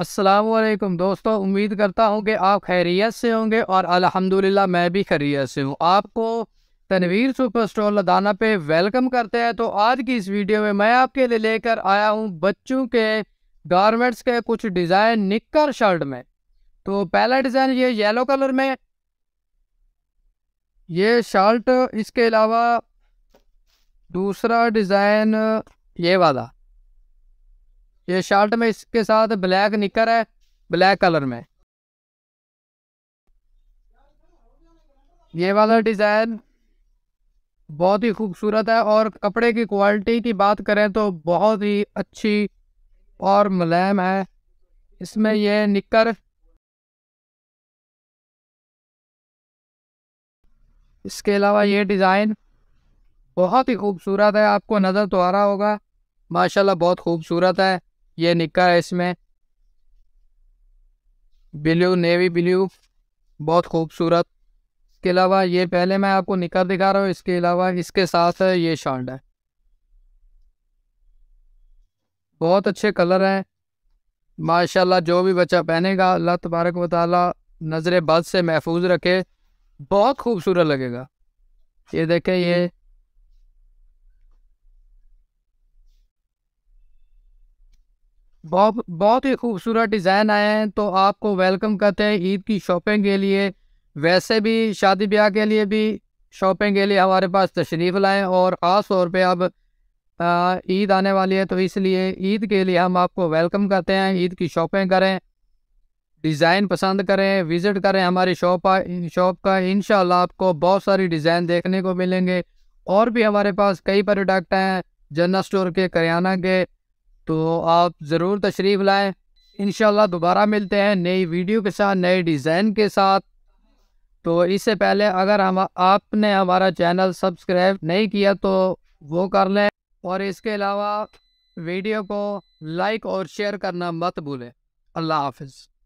असलम दोस्तों उम्मीद करता हूँ कि आप खैरियत से होंगे और अल्हम्दुलिल्लाह मैं भी खैरियत से हूँ आपको तनवीर सुपर स्टोर लदाना पे वेलकम करते हैं तो आज की इस वीडियो में मैं आपके लिए लेकर आया हूँ बच्चों के गारमेंट्स के कुछ डिज़ाइन निक्कर शर्ट में तो पहला डिज़ाइन ये येलो कलर में ये शर्ट इसके अलावा दूसरा डिज़ाइन ये वाला ये शर्ट में इसके साथ ब्लैक निकर है ब्लैक कलर में ये वाला डिज़ाइन बहुत ही खूबसूरत है और कपड़े की क्वालिटी की बात करें तो बहुत ही अच्छी और मुलायम है इसमें यह निकर इसके अलावा ये डिज़ाइन बहुत ही खूबसूरत है आपको नज़र तो आ रहा होगा माशाल्लाह बहुत खूबसूरत है ये निक्का है इसमें ब्लू नेवी ब्लू बहुत खूबसूरत इसके अलावा ये पहले मैं आपको निक्का दिखा रहा हूँ इसके अलावा इसके साथ है ये शांड है बहुत अच्छे कलर हैं माशाल्लाह जो भी बच्चा पहनेगा अल्लाह तबारक वाली नज़र बद से महफूज रखे बहुत खूबसूरत लगेगा ये देखें ये बहुत बहुत ही खूबसूरत डिज़ाइन आए हैं तो आपको वेलकम करते हैं ईद की शॉपिंग के लिए वैसे भी शादी ब्याह के लिए भी शॉपिंग के लिए हमारे पास तशरीफ़ लाएँ और ख़ास तौर पर अब ईद आने वाली है तो इसलिए ईद के लिए हम आपको वेलकम करते हैं ईद की शॉपिंग करें डिज़ाइन पसंद करें विज़िट करें हमारी शॉप शॉप का इन आपको बहुत सारी डिज़ाइन देखने को मिलेंगे और भी हमारे पास कई प्रोडक्ट हैं जनरल स्टोर के करियाना के तो आप ज़रूर तशरीफ़ लाएँ इन दोबारा मिलते हैं नई वीडियो के साथ नए डिज़ाइन के साथ तो इससे पहले अगर हम आपने हमारा चैनल सब्सक्राइब नहीं किया तो वो कर लें और इसके अलावा वीडियो को लाइक और शेयर करना मत भूलें अल्लाह हाफिज़